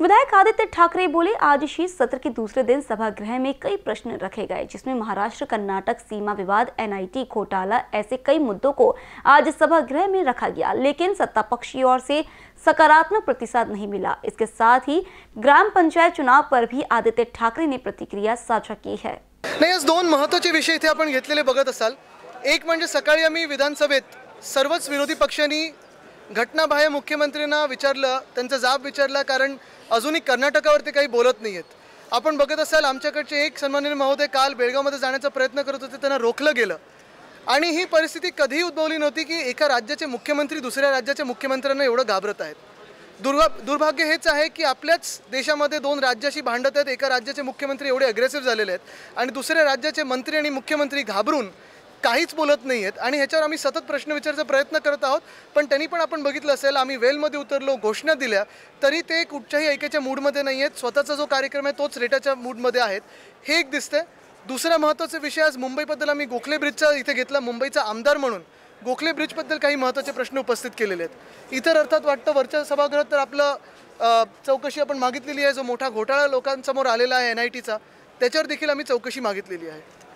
विधायक आदित्य ठाकरे बोले आज शीर्ष सत्र के दूसरे दिन गृह में कई प्रश्न रखे गए जिसमें महाराष्ट्र कर्नाटक सीमा विवाद एनआईटी घोटाला ऐसे कई मुद्दों को आज सभागृह में रखा गया लेकिन सत्ता पक्ष की ओर से सकारात्मक प्रतिसाद नहीं मिला इसके साथ ही ग्राम पंचायत चुनाव पर भी आदित्य ठाकरे ने प्रतिक्रिया साझा की है नाही आज दोन विषय इथे अपन घेतलेले एक सका विधानसभा सर्व विरोधी पक्षांनी घटनाबाह्य मुख्यमंत्र्यांना विचारलं त्यांचा जाब विचारला कारण अजूनही कर्नाटकावरती काही बोलत नाही आहेत आपण बघत असाल आमच्याकडचे एक सन्माननीय महोदय काल बेळगावमध्ये जाण्याचा प्रयत्न करत होते त्यांना रोखलं गेलं आणि ही परिस्थिती कधीही उद्भवली नव्हती की एका राज्याचे मुख्यमंत्री दुसऱ्या राज्याच्या मुख्यमंत्र्यांना एवढं घाबरत आहेत दुर्भा दुर्भाग्य हेच आहे की आपल्याच देशामध्ये दोन राज्याशी भांडत आहेत एका राज्याचे मुख्यमंत्री एवढे अग्रेसिव्ह झालेले आहेत आणि दुसऱ्या राज्याचे मंत्री आणि मुख्यमंत्री घाबरून काहीच बोलत नाही आहेत आणि ह्याच्यावर आम्ही सतत प्रश्न विचारायचा प्रयत्न करत आहोत पण त्यांनी पण आपण बघितलं असेल आम्ही वेलमध्ये उतरलो घोषणा दिल्या तरी ते कुठच्याही ऐकायच्या मूडमध्ये नाही आहेत स्वतःचा जो कार्यक्रम आहे तोच रेटाच्या मूडमध्ये आहेत हे एक दिसतंय दुसरा महत्त्वाचा विषय आज मुंबईबद्दल आम्ही गोखले ब्रिजचा इथे घेतला मुंबईचा आमदार म्हणून गोखले ब्रिजबद्दल काही महत्त्वाचे प्रश्न उपस्थित केलेले आहेत इतर अर्थात वाटतं वरच्या सभागृहात तर आपलं चौकशी आपण मागितलेली आहे जो मोठा घोटाळा लोकांसमोर आलेला आहे एन आय टीचा त्याच्यावर देखील आम्ही चौकशी मागितलेली आहे